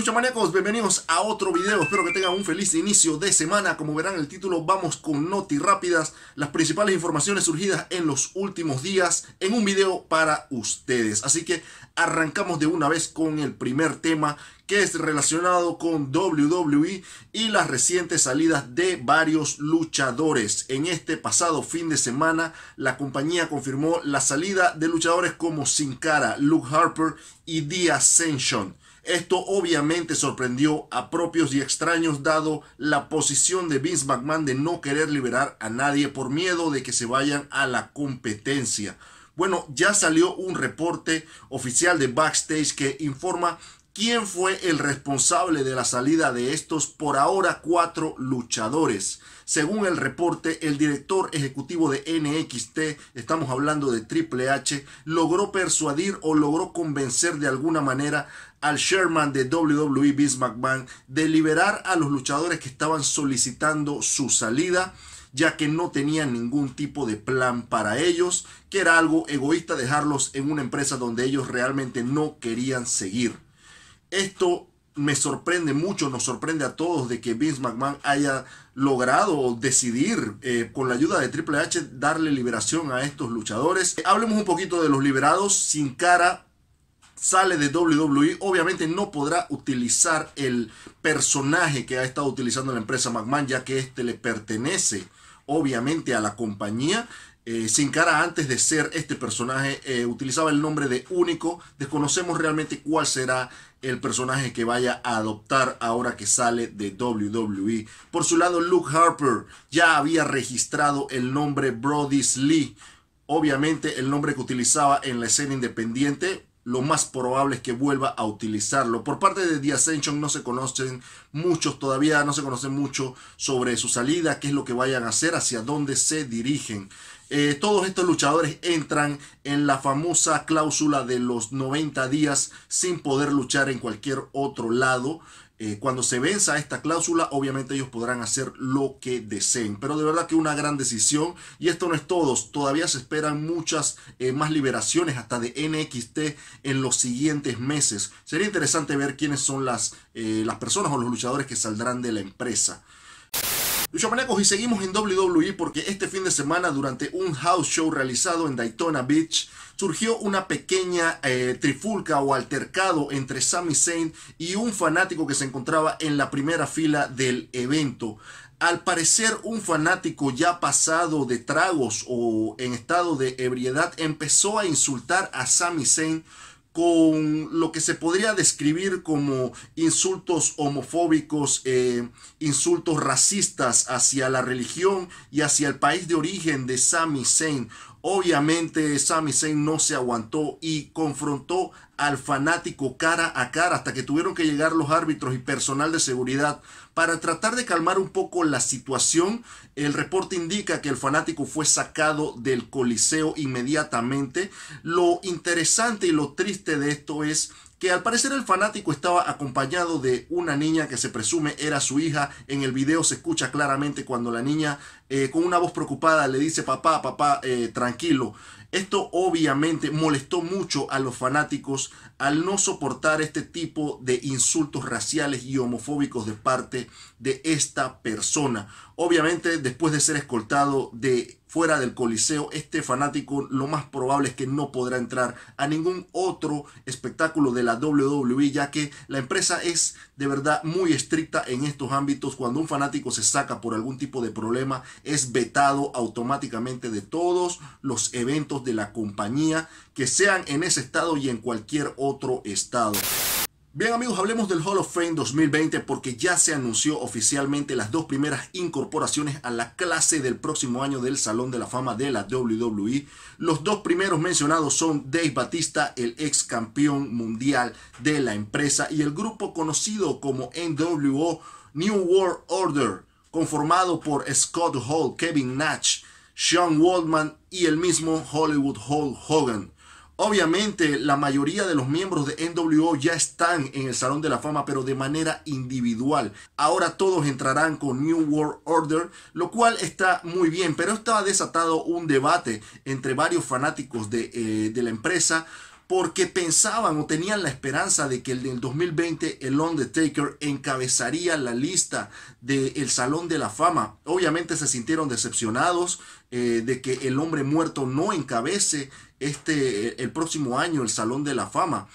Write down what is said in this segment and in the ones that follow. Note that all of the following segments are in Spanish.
Luchamaniacos, bienvenidos a otro video. Espero que tengan un feliz inicio de semana. Como verán el título, vamos con noti rápidas, las principales informaciones surgidas en los últimos días en un video para ustedes. Así que arrancamos de una vez con el primer tema que es relacionado con WWE y las recientes salidas de varios luchadores. En este pasado fin de semana, la compañía confirmó la salida de luchadores como Sin Cara, Luke Harper y The Ascension. Esto obviamente sorprendió a propios y extraños dado la posición de Vince McMahon de no querer liberar a nadie por miedo de que se vayan a la competencia. Bueno, ya salió un reporte oficial de Backstage que informa quién fue el responsable de la salida de estos por ahora cuatro luchadores. Según el reporte, el director ejecutivo de NXT, estamos hablando de Triple H, logró persuadir o logró convencer de alguna manera al Sherman de WWE Vince McMahon de liberar a los luchadores que estaban solicitando su salida ya que no tenían ningún tipo de plan para ellos, que era algo egoísta dejarlos en una empresa donde ellos realmente no querían seguir. Esto me sorprende mucho, nos sorprende a todos de que Vince McMahon haya logrado decidir eh, con la ayuda de Triple H darle liberación a estos luchadores. Eh, hablemos un poquito de los liberados. Sin cara sale de WWE, obviamente no podrá utilizar el personaje que ha estado utilizando la empresa McMahon ya que este le pertenece obviamente a la compañía. Eh, sin cara antes de ser este personaje utilizaba el nombre de único. Desconocemos realmente cuál será el personaje que vaya a adoptar ahora que sale de WWE. Por su lado, Luke Harper ya había registrado el nombre Brody Lee. Obviamente el nombre que utilizaba en la escena independiente lo más probable es que vuelva a utilizarlo. Por parte de The Ascension no se conocen muchos todavía, no se conoce mucho sobre su salida, qué es lo que vayan a hacer, hacia dónde se dirigen. Eh, todos estos luchadores entran en la famosa cláusula de los 90 días sin poder luchar en cualquier otro lado. Eh, cuando se venza esta cláusula, obviamente ellos podrán hacer lo que deseen. Pero de verdad que una gran decisión. Y esto no es todo. Todavía se esperan muchas eh, más liberaciones hasta de NXT en los siguientes meses. Sería interesante ver quiénes son las, eh, las personas o los luchadores que saldrán de la empresa y seguimos en WWE porque este fin de semana durante un house show realizado en Daytona Beach surgió una pequeña eh, trifulca o altercado entre Sami Zayn y un fanático que se encontraba en la primera fila del evento. Al parecer un fanático ya pasado de tragos o en estado de ebriedad empezó a insultar a Sami Zayn con lo que se podría describir como insultos homofóbicos, eh, insultos racistas hacia la religión y hacia el país de origen de Sami Zayn, Obviamente Sami Zayn no se aguantó y confrontó al fanático cara a cara hasta que tuvieron que llegar los árbitros y personal de seguridad para tratar de calmar un poco la situación. El reporte indica que el fanático fue sacado del coliseo inmediatamente. Lo interesante y lo triste de esto es que al parecer el fanático estaba acompañado de una niña que se presume era su hija. En el video se escucha claramente cuando la niña eh, con una voz preocupada le dice papá, papá, eh, tranquilo. Esto obviamente molestó mucho a los fanáticos, al no soportar este tipo de insultos raciales y homofóbicos de parte de esta persona. Obviamente, después de ser escoltado de fuera del Coliseo, este fanático lo más probable es que no podrá entrar a ningún otro espectáculo de la WWE, ya que la empresa es de verdad muy estricta en estos ámbitos. Cuando un fanático se saca por algún tipo de problema, es vetado automáticamente de todos los eventos de la compañía que sean en ese estado y en cualquier otro estado. Bien amigos, hablemos del Hall of Fame 2020 porque ya se anunció oficialmente las dos primeras incorporaciones a la clase del próximo año del Salón de la Fama de la WWE. Los dos primeros mencionados son Dave Batista, el ex campeón mundial de la empresa, y el grupo conocido como NWO New World Order, conformado por Scott Hall, Kevin Nash, Sean Waldman y el mismo Hollywood Hall Hogan. Obviamente la mayoría de los miembros de NWO ya están en el Salón de la Fama, pero de manera individual. Ahora todos entrarán con New World Order, lo cual está muy bien, pero estaba desatado un debate entre varios fanáticos eh, de, la empresa porque pensaban o tenían la esperanza de que en el 2020 el Undertaker encabezaría la lista del Salón de la Fama. Obviamente se sintieron decepcionados eh, de que el hombre muerto no encabece este, el próximo año, el Salón de la Fama.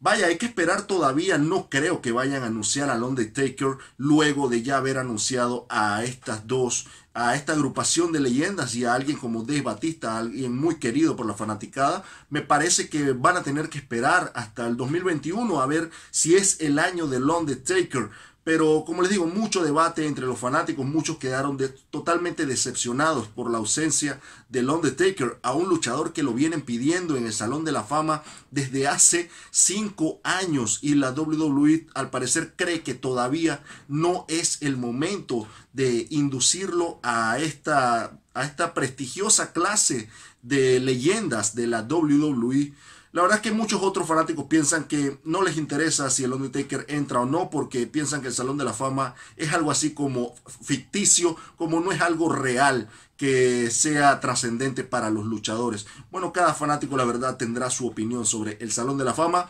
Vaya, hay que esperar todavía. No creo que vayan a anunciar a London Taker luego de ya haber anunciado a estas dos, a esta agrupación de leyendas y a alguien como Des Batista, alguien muy querido por la fanaticada. Me parece que van a tener que esperar hasta el 2021 a ver si es el año de London Taker. Pero como les digo, mucho debate entre los fanáticos, muchos quedaron totalmente decepcionados por la ausencia del Undertaker, a un luchador que lo vienen pidiendo en el Salón de la Fama desde hace cinco años y la WWE al parecer cree que todavía no es el momento de inducirlo a esta, a esta prestigiosa clase de leyendas de la WWE. La verdad es que muchos otros fanáticos piensan que no les interesa si el Undertaker entra o no, porque piensan que el Salón de la Fama es algo así como ficticio, como no es algo real que sea trascendente para los luchadores. Bueno, cada fanático la verdad tendrá su opinión sobre el Salón de la Fama.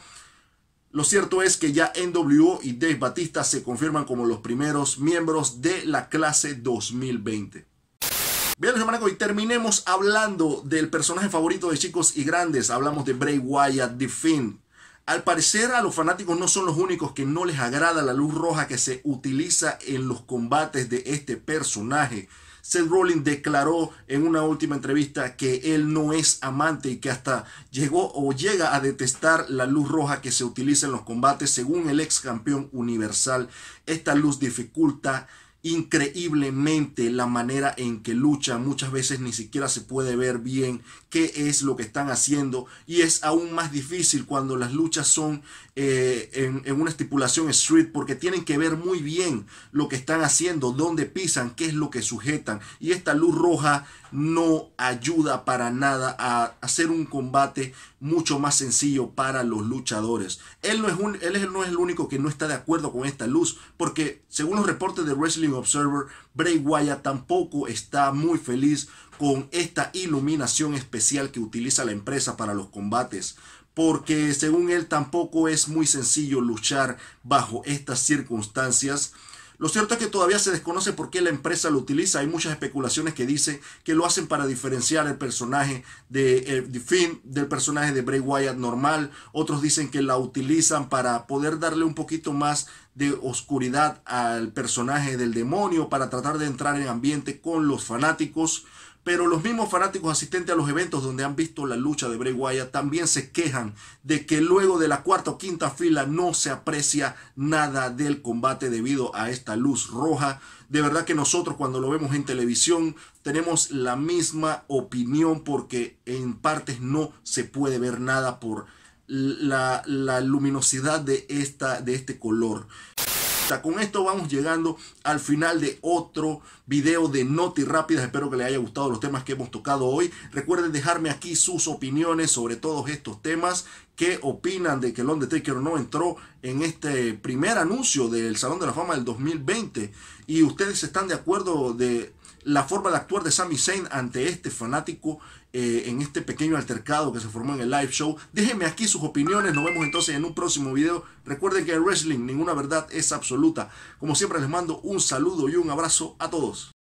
Lo cierto es que ya NWO y Dave Batista se confirman como los primeros miembros de la clase 2020. Bien, hermanos, y terminemos hablando del personaje favorito de chicos y grandes. Hablamos de Bray Wyatt, The Finn. Al parecer a los fanáticos no son los únicos que no les agrada la luz roja que se utiliza en los combates de este personaje. Seth Rollins declaró en una última entrevista que él no es amante y que hasta llegó o llega a detestar la luz roja que se utiliza en los combates según el ex campeón universal. Esta luz dificulta increíblemente la manera en que luchan. Muchas veces ni siquiera se puede ver bien qué es lo que están haciendo y es aún más difícil cuando las luchas son eh, en, una estipulación street porque tienen que ver muy bien lo que están haciendo, dónde pisan, qué es lo que sujetan y esta luz roja no ayuda para nada a hacer un combate mucho más sencillo para los luchadores. Él no es, un, él no es el único que no está de acuerdo con esta luz porque según los reportes de Wrestling Observer, Bray Wyatt tampoco está muy feliz con esta iluminación especial que utiliza la empresa para los combates, porque según él tampoco es muy sencillo luchar bajo estas circunstancias lo cierto es que todavía se desconoce por qué la empresa lo utiliza. Hay muchas especulaciones que dicen que lo hacen para diferenciar el personaje de, eh, de Finn del personaje de Bray Wyatt normal. Otros dicen que la utilizan para poder darle un poquito más de oscuridad al personaje del demonio, para tratar de entrar en ambiente con los fanáticos. Pero los mismos fanáticos asistentes a los eventos donde han visto la lucha de Bray Wyatt también se quejan de que luego de la cuarta o quinta fila no se aprecia nada del combate debido a esta luz roja. De verdad que nosotros cuando lo vemos en televisión tenemos la misma opinión porque en partes no se puede ver nada por la, luminosidad de, esta, de este color. Con esto vamos llegando al final de otro video de Noti Rápidas. Espero que les haya gustado los temas que hemos tocado hoy. Recuerden dejarme aquí sus opiniones sobre todos estos temas qué opinan de que el Taker no entró en este primer anuncio del Salón de la Fama del 2020 y ustedes están de acuerdo de la forma de actuar de Sami Zayn ante este fanático eh, en este pequeño altercado que se formó en el live show. Déjenme aquí sus opiniones, nos vemos entonces en un próximo video. Recuerden que en wrestling ninguna verdad es absoluta. Como siempre les mando un saludo y un abrazo a todos.